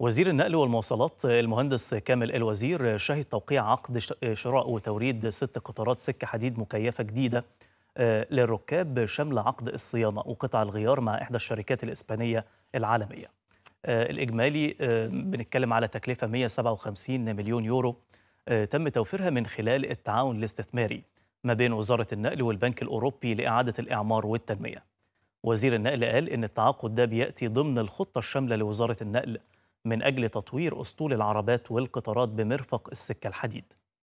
وزير النقل والمواصلات المهندس كامل الوزير شهد توقيع عقد شراء وتوريد ست قطارات سكة حديد مكيفة جديدة آه، للركاب شمل عقد الصيانة وقطع الغيار مع إحدى الشركات الإسبانية العالمية آه، الإجمالي آه، بنتكلم على تكلفة 157 مليون يورو تم توفيرها من خلال التعاون الاستثماري ما بين وزارة النقل والبنك الأوروبي لإعادة الإعمار والتنمية وزير النقل قال إن التعاقد ده بيأتي ضمن الخطة الشاملة لوزارة النقل من أجل تطوير أسطول العربات والقطارات بمرفق السكة الحديد